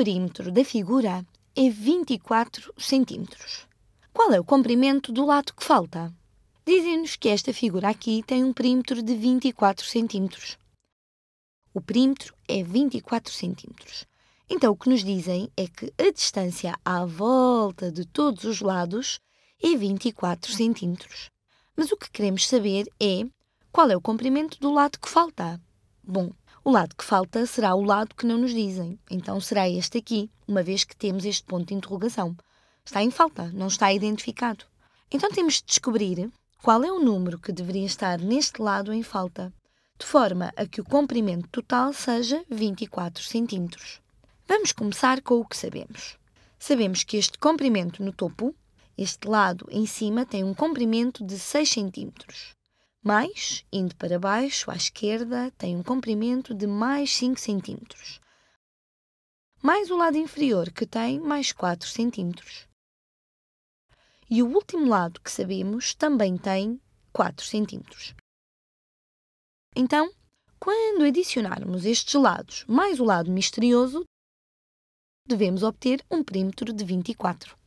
perímetro da figura é 24 centímetros. Qual é o comprimento do lado que falta? Dizem-nos que esta figura aqui tem um perímetro de 24 centímetros. O perímetro é 24 centímetros. Então, o que nos dizem é que a distância à volta de todos os lados é 24 centímetros. Mas o que queremos saber é qual é o comprimento do lado que falta. Bom, o lado que falta será o lado que não nos dizem. Então será este aqui, uma vez que temos este ponto de interrogação. Está em falta, não está identificado. Então temos de descobrir qual é o número que deveria estar neste lado em falta, de forma a que o comprimento total seja 24 cm. Vamos começar com o que sabemos. Sabemos que este comprimento no topo, este lado em cima, tem um comprimento de 6 cm. Mas, indo para baixo, à esquerda, tem um comprimento de mais 5 cm. Mais o lado inferior, que tem mais 4 cm. E o último lado, que sabemos, também tem 4 cm. Então, quando adicionarmos estes lados mais o lado misterioso, devemos obter um perímetro de 24.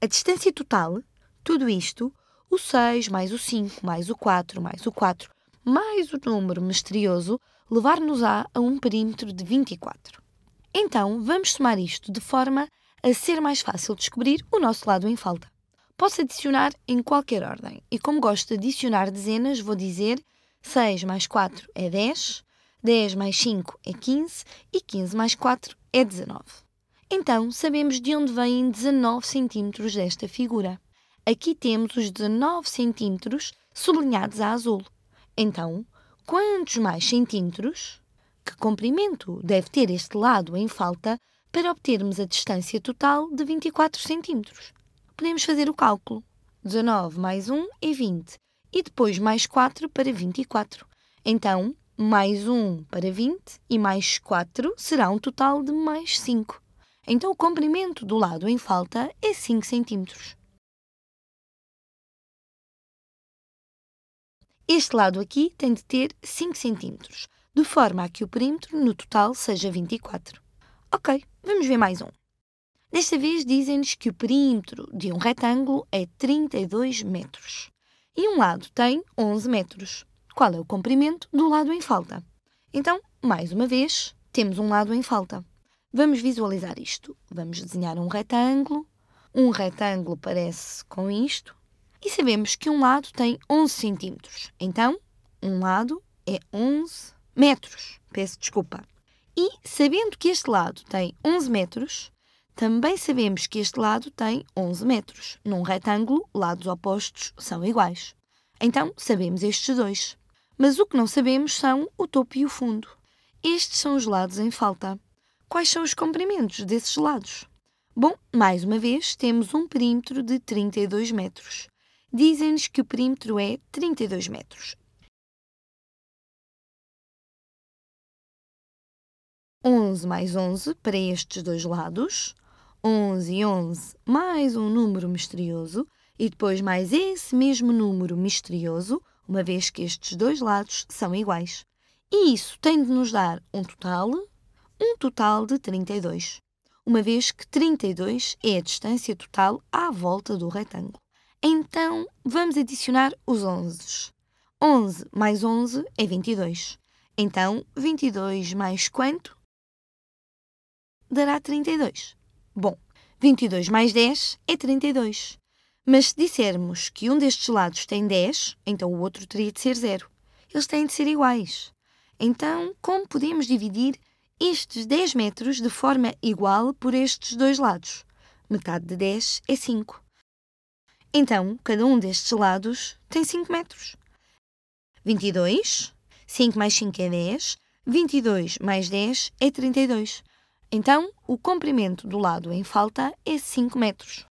A distância total, tudo isto, o 6, mais o 5, mais o 4, mais o 4, mais o número misterioso, levar-nos-á a um perímetro de 24. Então, vamos somar isto de forma a ser mais fácil descobrir o nosso lado em falta. Posso adicionar em qualquer ordem, e como gosto de adicionar dezenas, vou dizer 6 mais 4 é 10, 10 mais 5 é 15 e 15 mais 4 é 19. Então, sabemos de onde vêm 19 centímetros desta figura. Aqui temos os 19 centímetros sublinhados a azul. Então, quantos mais centímetros? Que comprimento deve ter este lado em falta para obtermos a distância total de 24 centímetros? Podemos fazer o cálculo. 19 mais 1 é 20 e depois mais 4 para 24. Então, mais 1 para 20 e mais 4 será um total de mais 5. Então, o comprimento do lado em falta é 5 centímetros. Este lado aqui tem de ter 5 cm, de forma a que o perímetro no total seja 24. Ok, vamos ver mais um. Desta vez dizem-nos que o perímetro de um retângulo é 32 metros e um lado tem 11 metros. Qual é o comprimento do lado em falta? Então, mais uma vez, temos um lado em falta. Vamos visualizar isto. Vamos desenhar um retângulo. Um retângulo parece com isto, e sabemos que um lado tem 11 centímetros. Então, um lado é 11 metros. Peço desculpa. E sabendo que este lado tem 11 metros, também sabemos que este lado tem 11 metros. Num retângulo, lados opostos são iguais. Então, sabemos estes dois. Mas o que não sabemos são o topo e o fundo. Estes são os lados em falta. Quais são os comprimentos desses lados? Bom, mais uma vez, temos um perímetro de 32 metros dizem-nos que o perímetro é 32 metros. 11 mais 11 para estes dois lados, 11 e 11 mais um número misterioso e depois mais esse mesmo número misterioso, uma vez que estes dois lados são iguais. E isso tem de nos dar um total, um total de 32, uma vez que 32 é a distância total à volta do retângulo. Então, vamos adicionar os 11. 11 mais 11 é 22. Então, 22 mais quanto? Dará 32. Bom, 22 mais 10 é 32. Mas se dissermos que um destes lados tem 10, então o outro teria de ser 0. Eles têm de ser iguais. Então, como podemos dividir estes 10 metros de forma igual por estes dois lados? Metade de 10 é 5. Então, cada um destes lados tem 5 metros. 22, 5 mais 5 é 10, 22 mais 10 é 32. Então, o comprimento do lado em falta é 5 metros.